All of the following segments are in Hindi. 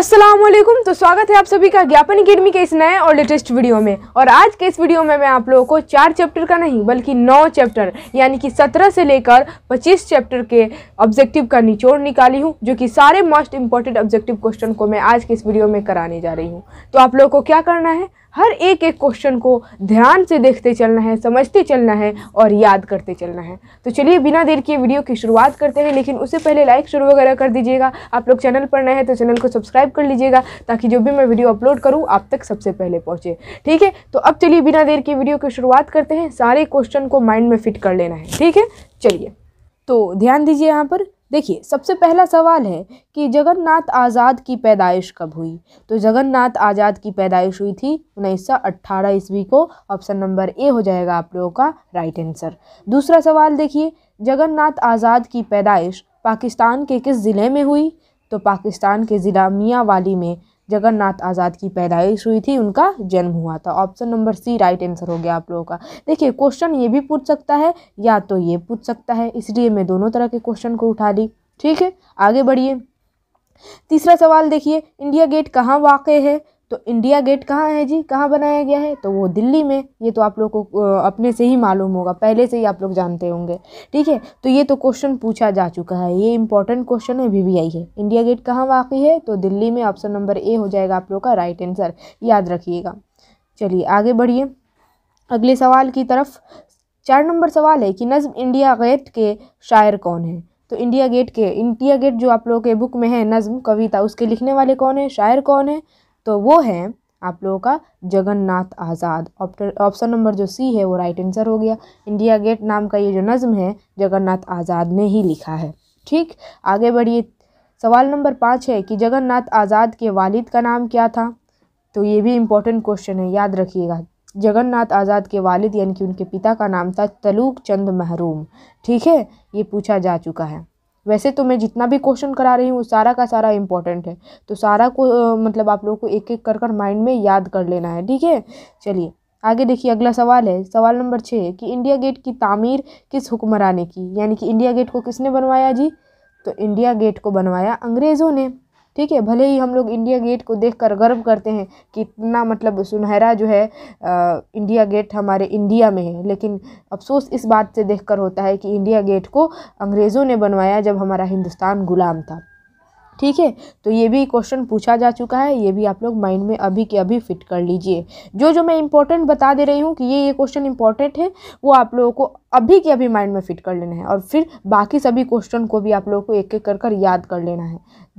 असलम तो स्वागत है आप सभी का ज्ञापन अकेडमी के इस नए और लेटेस्ट वीडियो में और आज के इस वीडियो में मैं आप लोगों को चार चैप्टर का नहीं बल्कि नौ चैप्टर यानी कि सत्रह से लेकर पच्चीस चैप्टर के ऑब्जेक्टिव का निचोड़ निकाली हूँ जो कि सारे मोस्ट इंपॉर्टेंट ऑब्जेक्टिव क्वेश्चन को मैं आज के इस वीडियो में कराने जा रही हूँ तो आप लोगों को क्या करना है हर एक एक क्वेश्चन को ध्यान से देखते चलना है समझते चलना है और याद करते चलना है तो चलिए बिना देर के वीडियो की शुरुआत करते हैं लेकिन उससे पहले लाइक शुरू वगैरह कर दीजिएगा आप लोग चैनल पर नए हैं तो चैनल को सब्सक्राइब कर लीजिएगा ताकि जो भी मैं वीडियो अपलोड करूँ आप तक सबसे पहले पहुँचे ठीक है तो अब चलिए बिना देर के वीडियो की शुरुआत करते हैं सारे क्वेश्चन को माइंड में फिट कर लेना है ठीक है चलिए तो ध्यान दीजिए यहाँ पर देखिए सबसे पहला सवाल है कि जगन्नाथ आज़ाद की पैदाइश कब हुई तो जगन्नाथ आज़ाद की पैदाइश हुई थी उन्नीस सौ अट्ठारह ईस्वी को ऑप्शन नंबर ए हो जाएगा आप लोगों का राइट आंसर दूसरा सवाल देखिए जगन्नाथ आज़ाद की पैदाइश पाकिस्तान के किस ज़िले में हुई तो पाकिस्तान के ज़िला मियाँ वाली में जगन्नाथ आज़ाद की पैदाइश हुई थी उनका जन्म हुआ था option number C right answer हो गया आप लोगों का देखिए क्वेश्चन ये भी पूछ सकता है या तो ये पूछ सकता है इसलिए मैं दोनों तरह के क्वेश्चन को उठा ली ठीक है आगे बढ़िए तीसरा सवाल देखिए इंडिया गेट कहाँ वाक़ है तो इंडिया गेट कहाँ है जी कहाँ बनाया गया है तो वो दिल्ली में ये तो आप लोग को अपने से ही मालूम होगा पहले से ही आप लोग जानते होंगे ठीक है तो ये तो क्वेश्चन पूछा जा चुका है ये इंपॉर्टेंट क्वेश्चन है वी वी आई है इंडिया गेट कहाँ वाकई है तो दिल्ली में ऑप्शन नंबर ए हो जाएगा आप लोग का राइट आंसर याद रखिएगा चलिए आगे बढ़िए अगले सवाल की तरफ चार नंबर सवाल है कि नज़म इंडिया गेट के शायर कौन है तो इंडिया गेट के इंडिया गेट जो आप लोगों के बुक में है नज़म कविता उसके लिखने वाले कौन है शायर कौन है तो वो है आप लोगों का जगन्नाथ आज़ाद ऑप्शन नंबर जो सी है वो राइट आंसर हो गया इंडिया गेट नाम का ये जो नज़म है जगन्नाथ आज़ाद ने ही लिखा है ठीक आगे बढ़िए सवाल नंबर पाँच है कि जगन्नाथ आज़ाद के वालिद का नाम क्या था तो ये भी इम्पोर्टेंट क्वेश्चन है याद रखिएगा जगन्नाथ आज़ाद के वालिद यानी कि उनके पिता का नाम था तलूक चंद महरूम ठीक है ये पूछा जा चुका है वैसे तो मैं जितना भी क्वेश्चन करा रही हूँ सारा का सारा इम्पोर्टेंट है तो सारा को मतलब आप लोगों को एक एक कर कर माइंड में याद कर लेना है ठीक है चलिए आगे देखिए अगला सवाल है सवाल नंबर छः कि इंडिया गेट की तामीर किस हुक्मराने की यानी कि इंडिया गेट को किसने बनवाया जी तो इंडिया गेट को बनवाया अंग्रेज़ों ने ठीक है भले ही हम लोग इंडिया गेट को देख कर गर्व करते हैं कि इतना मतलब सुनहरा जो है आ, इंडिया गेट हमारे इंडिया में है लेकिन अफसोस इस बात से देख कर होता है कि इंडिया गेट को अंग्रेज़ों ने बनवाया जब हमारा हिंदुस्तान गुलाम था ठीक है तो ये भी क्वेश्चन पूछा जा चुका है ये भी आप लोग माइंड में अभी के अभी फिट कर लीजिए जो जो मैं इंपॉर्टेंट बता दे रही हूँ कि ये ये क्वेश्चन इंपॉर्टेंट है वो आप लोगों को अभी के अभी माइंड में फिट कर लेना है और फिर बाकी सभी क्वेश्चन को भी आप लोगों को एक एक कर कर याद कर लेना है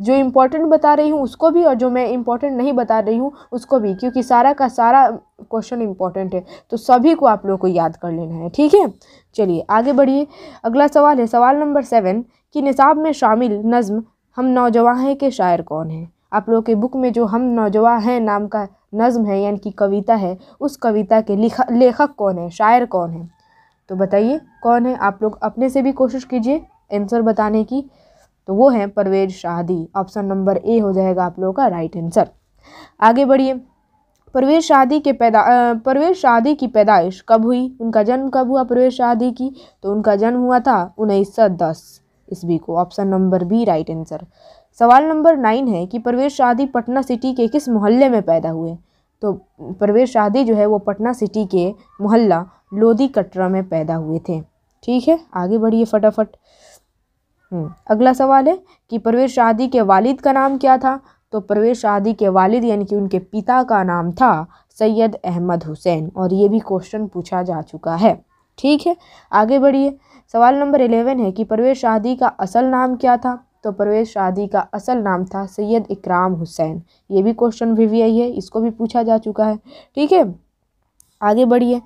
जो इम्पोर्टेंट बता रही हूँ उसको भी और जो मैं इम्पोर्टेंट नहीं बता रही हूँ उसको भी क्योंकि सारा का सारा क्वेश्चन इंपॉर्टेंट है तो सभी को आप लोगों को याद कर लेना है ठीक है चलिए आगे बढ़िए अगला सवाल है सवाल नंबर सेवन कि निसाब में शामिल नज़म हम नौजवान हैं के शायर कौन हैं आप लोगों के बुक में जो हम नौजवान हैं नाम का नज़म है यानी कि कविता है उस कविता के लिखा लेखक कौन है शायर कौन है तो बताइए कौन है आप लोग अपने से भी कोशिश कीजिए आंसर बताने की तो वो है परवेज शादी ऑप्शन नंबर ए हो जाएगा आप लोगों का राइट आंसर आगे बढ़िए परवेज शादी के पैदा परवेज शादी की पैदाइश कब हुई उनका जन्म कब हुआ परवेज शादी की तो उनका जन्म हुआ था उन्नीस सौ दस इस बी को option number B right answer सवाल नंबर नाइन है कि परवेज शादी पटना सिटी के किस मोहल्ले में पैदा हुए तो परवेज शादी जो है वो पटना सिटी के मोहल्ला लोधी कटरा में पैदा हुए थे ठीक है आगे बढ़िए फटाफट हम्म, अगला सवाल है कि परवेज शादी के वालिद का नाम क्या था तो परवेज शादी के वालिद यानी कि उनके पिता का नाम था सैयद अहमद हुसैन और ये भी क्वेश्चन पूछा जा चुका है ठीक है आगे बढ़िए सवाल नंबर इलेवन है कि परवेज शादी का असल नाम क्या था तो परवेज शादी का असल नाम था सैयद इकराम हुसैन ये भी क्वेश्चन भी वी आई है इसको भी पूछा जा चुका है ठीक है आगे बढ़िए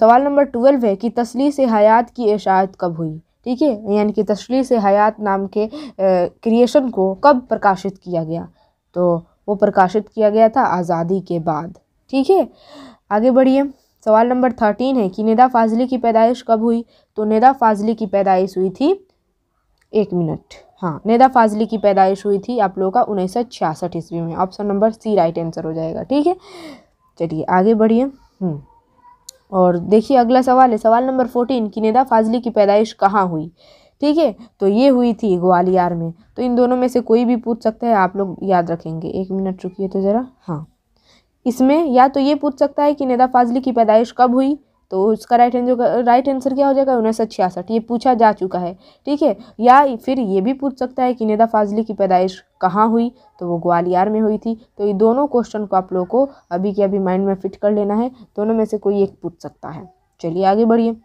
सवाल नंबर ट्वेल्व है कि तसली से हयात की इशात कब हुई ठीक है यानी कि तसली से हयात नाम के क्रिएशन को कब प्रकाशित किया गया तो वो प्रकाशित किया गया था आज़ादी के बाद ठीक है आगे बढ़िए सवाल नंबर थर्टीन है कि निदा फाजली की पैदाइश कब हुई तो निदा फाजली की पैदाइश हुई थी एक मिनट हाँ निदा फाजली की पैदाइश हुई थी आप लोगों का उन्नीस सौ छियासठ ईस्वी में option number C right answer हो जाएगा ठीक है चलिए आगे बढ़िए हम्म, और देखिए अगला सवाल है सवाल नंबर फोर्टीन कि निदा फाजली की पैदाइश कहाँ हुई ठीक है तो ये हुई थी ग्वालियर में तो इन दोनों में से कोई भी पूछ सकता है आप लोग याद रखेंगे एक मिनट है तो ज़रा हाँ इसमें या तो ये पूछ सकता है कि नेदा फाजली की पैदाइश कब हुई तो उसका राइट आंसर राइट आंसर क्या हो जाएगा उन्नीस सौ छियासठ ये पूछा जा चुका है ठीक है या फिर ये भी पूछ सकता है कि नेदा फाजली की पैदाइश कहाँ हुई तो वो ग्वालियर में हुई थी तो ये दोनों क्वेश्चन को आप लोगों को अभी के अभी माइंड में फिट कर लेना है दोनों में से कोई एक पूछ सकता है चलिए आगे बढ़िए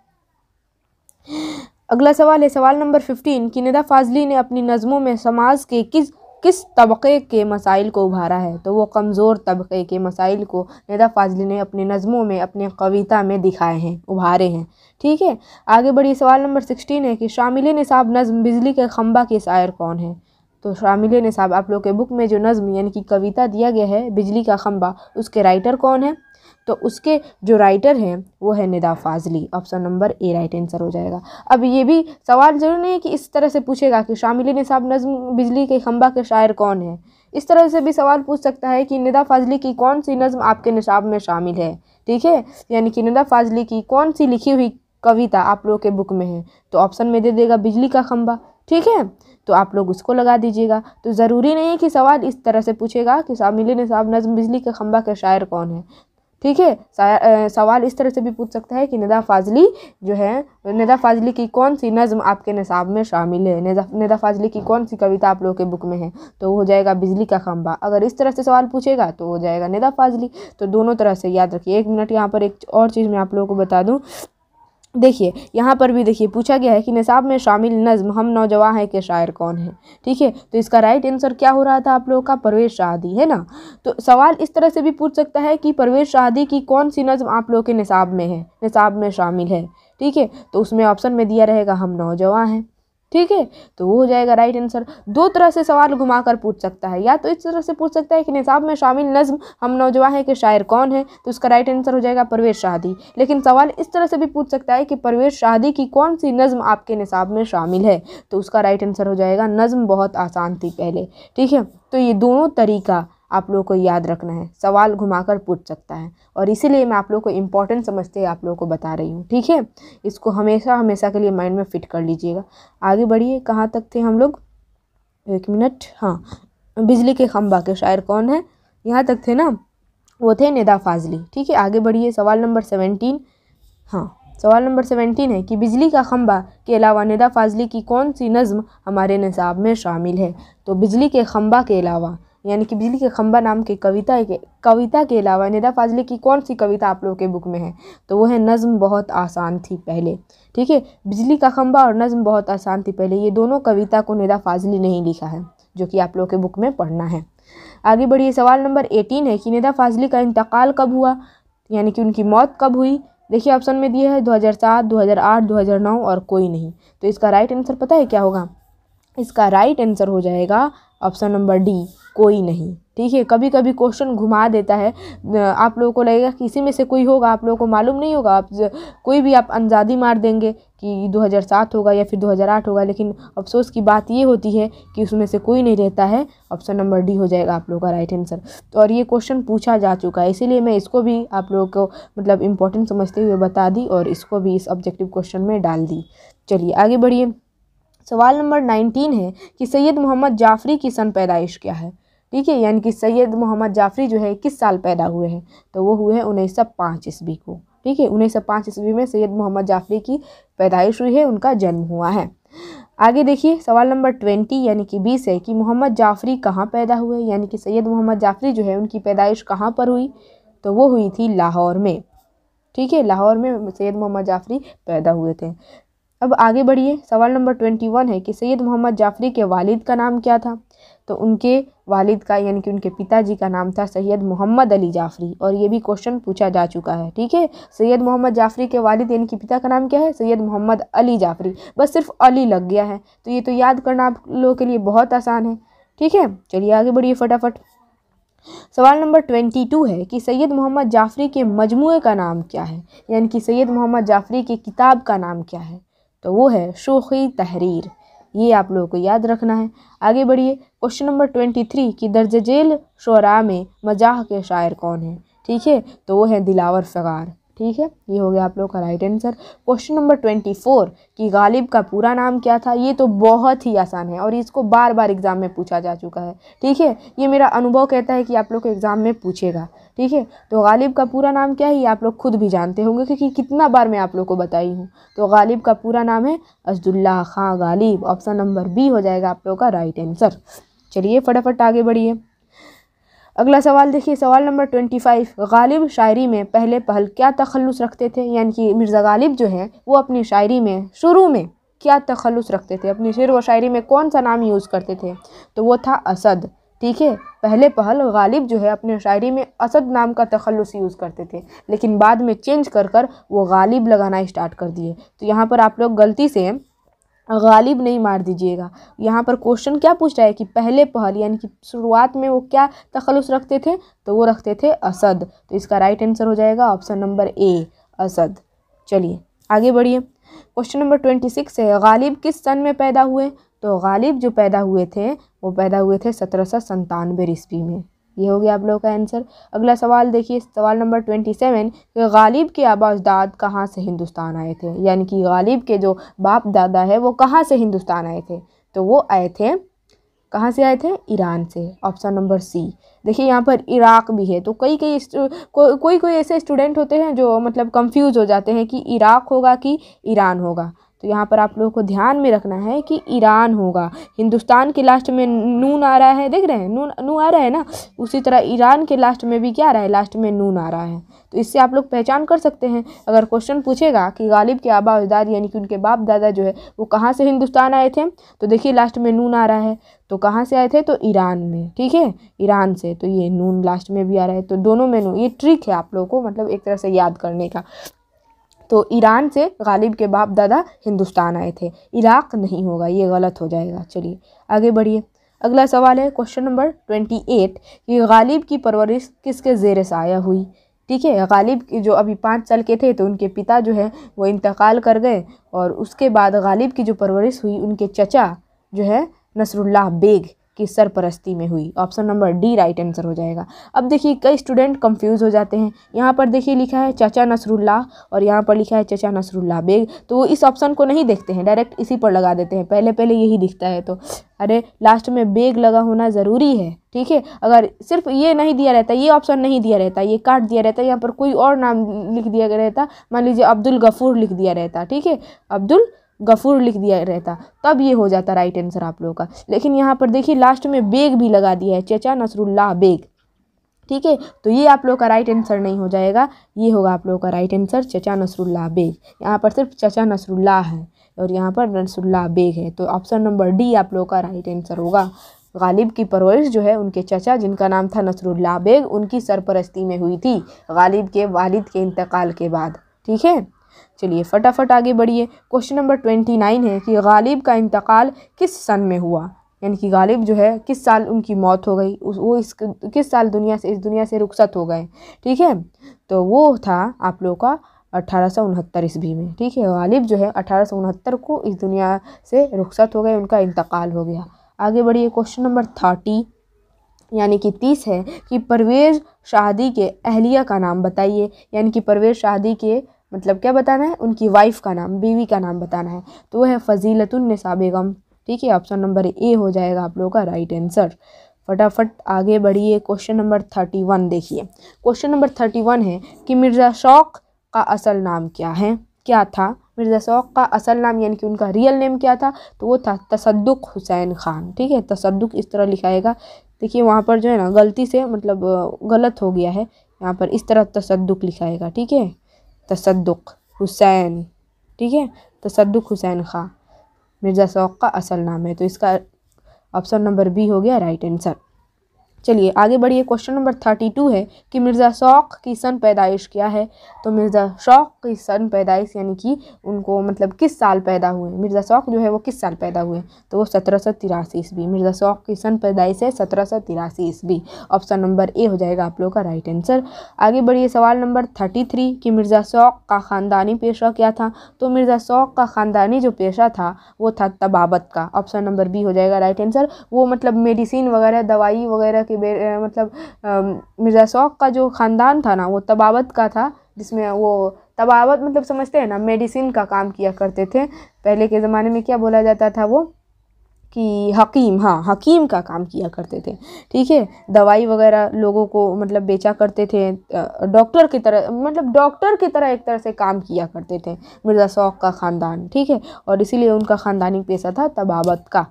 अगला सवाल है सवाल नंबर फिफ्टीन कि नेदा फाजली ने अपनी नज़मों में समाज के किस किस तबक़े के मसाइल को उभारा है तो वो कमज़ोर तबक़े के मसाइल को नेदा फ़ाज़ली ने अपने नज़मों में अपने कविता में दिखाए हैं उभारे हैं ठीक है आगे बढ़िए सवाल नंबर सिक्सटीन है कि शामिल निसाब नज़म बिजली के खम्बा के शायर कौन है तो शामिल नसाब आप लोग के बुक में जो नज़म यानी कि कविता दिया गया है बिजली का खम्बा उसके राइटर कौन है तो उसके जो राइटर हैं वो है Nida Fazli option number A right answer हो जाएगा अब ये भी सवाल ज़रूर नहीं है कि इस तरह से पूछेगा कि शामिली निसाब नज़म बिजली के खम्बा के शायर कौन है इस तरह से भी सवाल पूछ सकता है कि निदा फाजली की कौन सी नज़म आपके निसाब में शामिल है ठीक है यानी कि निदा फाजली की कौन सी लिखी हुई कविता आप लोगों के बुक में है तो ऑप्शन में दे देगा बिजली का खम्बा ठीक है तो आप लोग उसको लगा दीजिएगा तो ज़रूरी नहीं है कि सवाल इस तरह से पूछेगा कि शामिल निसाब नज़म बिजली के खम्बा के शायर कौन है ठीक है सवाल इस तरह से भी पूछ सकता है कि नदा फाजली जो है नदा फाजली की कौन सी नज़म आपके निसाब में शामिल है नदा फाजली की कौन सी कविता आप लोगों के बुक में है तो हो जाएगा बिजली का खम्बा अगर इस तरह से सवाल पूछेगा तो हो जाएगा निदा फाजली तो दोनों तरह से याद रखिए एक मिनट यहाँ पर एक और चीज़ मैं आप लोगों को बता दूँ देखिए यहाँ पर भी देखिए पूछा गया है कि निसाब में शामिल नज़म हम नौजवान हैं के शायर कौन है ठीक है तो इसका राइट आंसर क्या हो रहा था आप लोगों का परवेज शादी है ना तो सवाल इस तरह से भी पूछ सकता है कि परवेज शादी की कौन सी नज़म आप लोगों के निसाब में है निसाब में शामिल है ठीक है तो उसमें ऑप्शन में दिया रहेगा हम नौजवान हैं ठीक है तो वो हो जाएगा राइट आंसर दो तरह से सवाल घुमा कर पूछ सकता है या तो इस तरह से पूछ सकता है कि निसाब में शामिल नज़म हम नौजवान हैं कि शायर कौन है तो उसका राइट आंसर हो जाएगा परवेज शादी लेकिन सवाल इस तरह से भी पूछ सकता है कि परवेज शादी की कौन सी नज़म आपके निसाब में शामिल है तो उसका राइट आंसर हो जाएगा नज़म बहुत आसान थी पहले ठीक है तो ये दोनों तरीका आप लोगों को याद रखना है सवाल घुमाकर पूछ सकता है और इसीलिए मैं आप लोगों को इम्पोर्टेंट समझते आप लोगों को बता रही हूँ ठीक है इसको हमेशा हमेशा के लिए माइंड में फिट कर लीजिएगा आगे बढ़िए कहाँ तक थे हम लोग एक मिनट हाँ बिजली के खम्बा के शायर कौन है यहाँ तक थे ना वो थे निदा फाजली ठीक है आगे बढ़िए सवाल नंबर सेवेंटीन हाँ सवाल नंबर सेवेंटीन है कि बिजली का खम्बा के अलावा निदा फाजली की कौन सी नज़म हमारे निसाब में शामिल है तो बिजली के खम्बा के अलावा यानी कि बिजली के खंबा नाम की कविता के कविता के अलावा निदा फाज़िले की कौन सी कविता आप लोगों के बुक में है तो वो है नज़म बहुत आसान थी पहले ठीक है बिजली का खंबा और नज़म बहुत आसान थी पहले ये दोनों कविता को निदा फाजली ने ही लिखा है जो कि आप लोगों के बुक में पढ़ना है आगे बढ़िए सवाल नंबर एटीन है कि निदा फाजली का इंतकाल कब हुआ यानी कि उनकी मौत कब हुई देखिए ऑप्शन में दिया है 2007, 2008, 2009 और कोई नहीं तो इसका राइट आंसर पता है क्या होगा इसका राइट आंसर हो जाएगा ऑप्शन नंबर डी कोई नहीं ठीक है कभी कभी क्वेश्चन घुमा देता है आप लोगों को लगेगा कि इसी में से कोई होगा आप लोगों को मालूम नहीं होगा आप कोई भी आप अंजादी मार देंगे कि 2007 होगा या फिर 2008 होगा लेकिन अफसोस की बात ये होती है कि उसमें से कोई नहीं रहता है ऑप्शन नंबर डी हो जाएगा आप लोगों का राइट आंसर तो और ये क्वेश्चन पूछा जा चुका है इसीलिए मैं इसको भी आप लोगों को मतलब इम्पोर्टेंट समझते हुए बता दी और इसको भी इस ऑब्जेक्टिव क्वेश्चन में डाल दी चलिए आगे बढ़िए सवाल नंबर नाइनटीन है कि सैयद मोहम्मद जाफ़री की सन पैदाइश क्या है ठीक है यानी कि सैयद मोहम्मद जाफ़री जो है किस साल पैदा हुए हैं तो वो हुए हैं उन्नीस सौ पाँच ईस्वी को ठीक है उन्नीस सौ पाँच ईस्वी में सैयद मोहम्मद जाफ़री की पैदाइश हुई है उनका जन्म हुआ है आगे देखिए सवाल नंबर ट्वेंटी यानी कि बीस है कि मोहम्मद जाफ़री कहाँ पैदा हुए यानी कि सैयद मोहम्मद जाफ़री जो है उनकी पैदाइश कहाँ पर हुई तो वो हुई थी लाहौर में ठीक है लाहौर में सैयद मोहम्मद जाफ़री पैदा हुए थे अब आगे बढ़िए सवाल नंबर ट्वेंटी वन है कि सैयद मोहम्मद जाफरी के वालिद का नाम क्या था तो उनके वालिद का यानी कि उनके पिताजी का नाम था सैयद मोहम्मद अली जाफरी और ये भी क्वेश्चन पूछा जा चुका है ठीक है सैयद मोहम्मद जाफरी के वालिद यानी कि पिता का नाम क्या है सैयद मोहम्मद अली जाफरी बस सिर्फ अली लग गया है तो ये तो याद करना आप लोगों के लिए बहुत आसान है ठीक है चलिए आगे बढ़िए फटाफट सवाल नंबर ट्वेंटी टू है कि सैयद मोहम्मद जाफरी के मजमू का नाम क्या है यानी कि सैयद मोहम्मद जाफरी की किताब का नाम क्या है तो वो है शोखी तहरीर ये आप लोगों को याद रखना है आगे बढ़िए क्वेश्चन नंबर ट्वेंटी थ्री कि दर्ज झेल शरा में मजाह के शायर कौन हैं ठीक है तो वो है दिलावर फ़गार ठीक है ये हो गया आप लोग का right answer question number twenty four कि गालिब का पूरा नाम क्या था ये तो बहुत ही आसान है और इसको बार बार एग्ज़ाम में पूछा जा चुका है ठीक है ये मेरा अनुभव कहता है कि आप लोग को एग्ज़ाम में पूछेगा ठीक है तो गालिब का पूरा नाम क्या है ये आप लोग खुद भी जानते होंगे क्योंकि कितना बार मैं आप लोग को बताई हूँ तो गालिब का पूरा नाम है Asadullah Khan Ghalib option number B हो जाएगा आप लोग का राइट आंसर चलिए फटाफट आगे बढ़िए अगला सवाल देखिए सवाल नंबर ट्वेंटी फाइव गालिब शायरी में पहले पहल क्या तखलस रखते थे यानी कि मिर्ज़ा गालिब जो है वो अपनी शायरी में शुरू में क्या तखलुस रखते थे अपनी शेर व शायरी में कौन सा नाम यूज़ करते थे तो वो था असद ठीक है पहले पहल गालिब जो है अपने शायरी में असद नाम का तखलुस यूज़ करते थे लेकिन बाद में चेंज कर कर वो गालिब लगाना स्टार्ट कर दिए तो यहाँ पर आप लोग गलती से गालिब नहीं मार दीजिएगा यहाँ पर क्वेश्चन क्या पूछ रहा है कि पहले पहल यानी कि शुरुआत में वो क्या तखलस रखते थे तो वो रखते थे असद तो इसका राइट आंसर हो जाएगा ऑप्शन नंबर ए असद चलिए आगे बढ़िए क्वेश्चन नंबर ट्वेंटी सिक्स है गालिब किस सन में पैदा हुए तो गालिब जो पैदा हुए थे वो पैदा हुए थे सत्रह सौ सन्तानवे ईस्वी में ये हो गया आप लोगों का आंसर अगला सवाल देखिए सवाल नंबर ट्वेंटी सेवन गालिब के आबा कहाँ से हिंदुस्तान आए थे यानी कि गालिब के जो बाप दादा है वो कहाँ से हिंदुस्तान आए थे तो वो आए थे कहाँ से आए थे ईरान से ऑप्शन नंबर सी देखिए यहाँ पर इराक भी है तो कई कई को, कोई कोई ऐसे स्टूडेंट होते हैं जो मतलब कंफ्यूज हो जाते हैं कि इराक होगा कि ईरान होगा तो यहाँ पर आप लोगों को ध्यान में रखना है कि ईरान होगा हिंदुस्तान के लास्ट में नून आ रहा है देख रहे हैं नून नू आ रहा है ना उसी तरह ईरान के लास्ट में भी क्या आ रहा है लास्ट में नून आ रहा है तो इससे आप लोग पहचान कर सकते हैं अगर क्वेश्चन पूछेगा कि गालिब के आबा अजदाद यानी कि उनके बाप दादा जो है वो कहाँ से हिंदुस्तान आए थे तो देखिए लास्ट में नून आ रहा है तो कहाँ से आए थे तो ईरान में ठीक है ईरान से तो ये नून लास्ट में भी आ रहा है तो दोनों में नून ये ट्रिक है आप लोगों को मतलब एक तरह से याद करने का तो ईरान से गालिब के बाप दादा हिंदुस्तान आए थे इराक नहीं होगा ये गलत हो जाएगा चलिए आगे बढ़िए अगला सवाल है क्वेश्चन नंबर ट्वेंटी एट कि गालिब की परवरिश किसके जेर साया हुई ठीक है गालिब की जो अभी पाँच साल के थे तो उनके पिता जो है वो इंतकाल कर गए और उसके बाद गालिब की जो परवरिश हुई उनके चचा जो है नसरुल्लाह बेग की सरपरस्ती में हुई option number D right answer हो जाएगा अब देखिए कई स्टूडेंट कंफ्यूज हो जाते हैं यहाँ पर देखिए लिखा है चाचा नसरुल्ला और यहाँ पर लिखा है चचा नसरुल्ला बेग तो वो इस ऑप्शन को नहीं देखते हैं डायरेक्ट इसी पर लगा देते हैं पहले पहले यही दिखता है तो अरे लास्ट में बेग लगा होना ज़रूरी है ठीक है अगर सिर्फ ये नहीं दिया रहता ये ऑप्शन नहीं दिया रहता ये काट दिया रहता यहाँ पर कोई और नाम लिख दिया गया रहता मान लीजिए अब्दुल गफ़ूर लिख दिया रहता ठीक है अब्दुल गफ़ूर लिख दिया रहता तब ये हो जाता राइट आंसर आप लोगों का लेकिन यहाँ पर देखिए लास्ट में बेग भी लगा दिया है चचा नसरुल्ला बेग ठीक है तो ये आप लोग का राइट आंसर नहीं हो जाएगा ये होगा आप लोगों का राइट आंसर चचा नसरुल्ला बेग यहाँ पर सिर्फ चचा नसरुल्ला है और यहाँ पर नसरुल्ला बेग है तो ऑप्शन नंबर डी आप लोगों का राइट आंसर होगा गालिब की परवरिश जो है उनके चचा जिनका नाम था नसरुल्ला बेग उनकी सरपरस्ती में हुई थी गालिब के वालिद के इंतकाल के बाद ठीक है चलिए फटाफट आगे बढ़िए क्वेश्चन नंबर ट्वेंटी नाइन है कि गालिब का इंतकाल किस सन में हुआ यानी कि गालिब जो है किस साल उनकी मौत हो गई वो इस किस साल दुनिया से इस दुनिया से रुखसत हो गए ठीक है तो वो था आप लोगों का अठारह सौ उनहत्तर ईस्वी में ठीक है गालिब जो है अठारह सौ उनहत्तर को इस दुनिया से रुखसत हो गए उनका इंतकाल हो गया आगे बढ़िए क्वेश्चन नंबर थर्टी यानी कि तीस है कि परवेज़ शादी के अहलिया का नाम बताइए यानी कि परवेज़ शादी के मतलब क्या बताना है उनकी वाइफ़ का नाम बीवी का नाम बताना है तो वह है फ़जीलतुलनसा बेगम ठीक है ऑप्शन नंबर ए हो जाएगा आप लोगों का राइट आंसर फटाफट आगे बढ़िए क्वेश्चन नंबर थर्टी वन देखिए क्वेश्चन नंबर थर्टी वन है कि मिर्ज़ा शौक का असल नाम क्या है क्या था मिर्ज़ा शौक का असल नाम यानी कि उनका रियल नेम क्या था तो वो था तसद्दुक हुसैन खान ठीक है तसद्दुक इस तरह लिखाएगा देखिए वहाँ पर जो है ना गलती से मतलब गलत हो गया है यहाँ पर इस तरह तसद्दुक लिखाएगा ठीक है तसदुक हुसैन ठीक है तसदुक हुसैन खां मिर्ज़ा शौक का असल नाम है तो इसका ऑप्शन नंबर बी हो गया राइट आंसर चलिए आगे बढ़िए क्वेश्चन नंबर थर्टी टू है कि मिर्ज़ा शौक की सन पैदाइश क्या है तो मिर्ज़ा शौक की सन पैदाइश यानी कि उनको मतलब किस साल पैदा हुए मिर्ज़ा शौक जो है वो किस साल पैदा हुए तो वो सत्रह सौ तिरासी ईस्वी मिर्ज़ा शौक की सन पैदाइश है सत्रह सौ तिरासी ईस्वी ऑप्शन नंबर ए हो जाएगा आप लोग का राइट आंसर आगे बढ़िए सवाल नंबर थर्टी थ्री कि मिर्ज़ा शौक का ख़ानदानी पेशा क्या था तो मिर्ज़ा शौक का ख़ानदानी जो पेशा था वो था तबाबत का ऑप्शन नंबर बी हो जाएगा राइट आंसर वो मतलब मेडिसिन वगैरह दवाई वगैरह कि मतलब मिर्ज़ा शौक का जो ख़ानदान था ना वो तबावत का था जिसमें वो तबावत मतलब समझते हैं ना मेडिसिन का काम किया करते थे पहले के ज़माने में क्या बोला जाता था वो कि हकीम हाँ हकीम का काम किया करते थे ठीक है दवाई वगैरह लोगों को मतलब बेचा करते थे डॉक्टर की तरह मतलब डॉक्टर की तरह एक तरह से काम किया करते थे मिर्ज़ा शौक का ख़ानदान ठीक है और इसीलिए उनका ख़ानदानी पेशा था तबावत का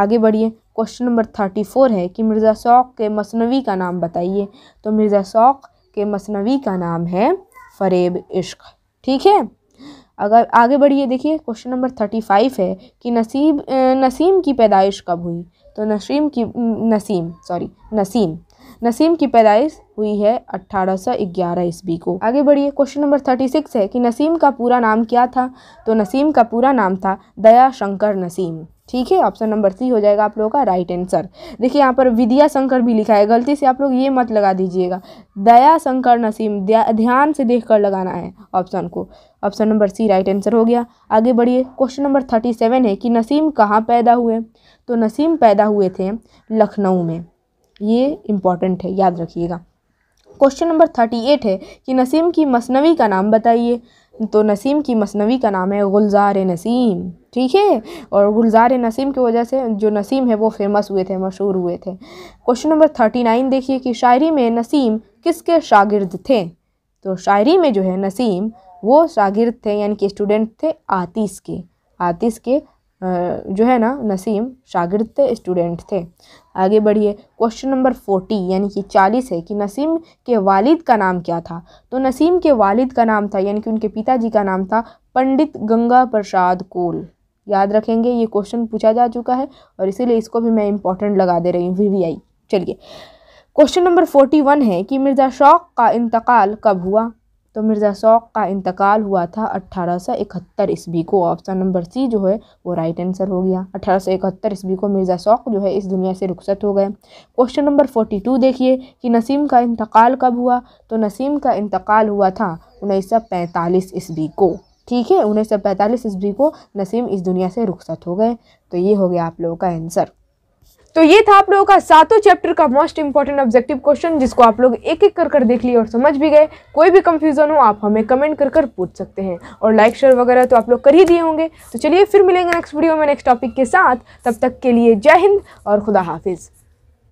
आगे बढ़िए क्वेश्चन नंबर थर्टी फोर है कि मिर्ज़ा शौक के मसनवी का नाम बताइए तो मिर्ज़ा शौक के मसनवी का नाम है फरेब इश्क ठीक है अगर आगे बढ़िए देखिए क्वेश्चन नंबर थर्टी फाइव है कि नसीब नसीम की पैदाइश कब हुई तो नसीम की नसीम सॉरी नसीम नसीम की पैदाइश हुई है 1811 ईस्वी को आगे बढ़िए क्वेश्चन नंबर 36 है कि नसीम का पूरा नाम क्या था तो नसीम का पूरा नाम था दया शंकर नसीम ठीक है ऑप्शन नंबर सी हो जाएगा आप लोगों का राइट आंसर देखिए यहाँ पर विद्या शंकर भी लिखा है गलती से आप लोग ये मत लगा दीजिएगा दया शंकर नसीम ध्यान से देख कर लगाना है ऑप्शन को option number C right answer हो गया आगे बढ़िए क्वेश्चन नंबर थर्टी सेवन है कि नसीम कहाँ पैदा हुए तो नसीम पैदा हुए थे लखनऊ में ये इम्पॉर्टेंट है याद रखिएगा क्वेश्चन नंबर थर्टी एट है कि नसीम की मसनवी का नाम बताइए तो नसीम की मसनवी का नाम है गुलजार नसीम ठीक है और गुलजार नसीम की वजह से जो नसीम है वो फेमस हुए थे मशहूर हुए थे क्वेश्चन नंबर थर्टी नाइन देखिए कि शायरी में नसीम किसके शागिर्द थे तो शायरी में जो है नसीम वो शागिर्द थे यानी कि स्टूडेंट थे आतिश के आतिश के जो है ना नसीम शागिर्द थे स्टूडेंट थे आगे बढ़िए क्वेश्चन नंबर फोर्टी यानी कि चालीस है कि नसीम के वालिद का नाम क्या था तो नसीम के वालिद का नाम था यानी कि उनके पिताजी का नाम था पंडित गंगा प्रसाद कोल याद रखेंगे ये क्वेश्चन पूछा जा चुका है और इसीलिए इसको भी मैं इंपॉर्टेंट लगा दे रही हूँ वी चलिए क्वेश्चन नंबर फोर्टी वन है कि मिर्ज़ा शौक का इंतकाल कब हुआ तो मिर्ज़ा शौक का इंतकाल हुआ था अट्ठारह सौ इकहत्तर ईस्वी को ऑप्शन नंबर सी जो है वो राइट आंसर हो गया अट्ठारह सौ इकहत्तर ईस्वी को मिर्ज़ा शौक जो है इस दुनिया से रुखसत हो गए क्वेश्चन नंबर फोर्टी टू देखिए कि नसीम का इंतकाल कब हुआ तो नसीम का इंतकाल हुआ था उन्नीस सौ पैंतालीस ईस्वी को ठीक है उन्नीस सौ पैंतालीस ईस्वी को नसीम इस दुनिया से रुखसत हो गए तो ये हो गया आप लोगों का आंसर तो ये था आप लोगों का सातों चैप्टर का मोस्ट इंपॉर्टेंट ऑब्जेक्टिव क्वेश्चन जिसको आप लोग एक एक कर कर देख लिए और समझ भी गए कोई भी कंफ्यूजन हो आप हमें कमेंट कर कर पूछ सकते हैं और लाइक शेयर वगैरह तो आप लोग कर ही दिए होंगे तो चलिए फिर मिलेंगे नेक्स्ट वीडियो में नेक्स्ट टॉपिक के साथ तब तक के लिए जय हिंद और खुदा हाफिज़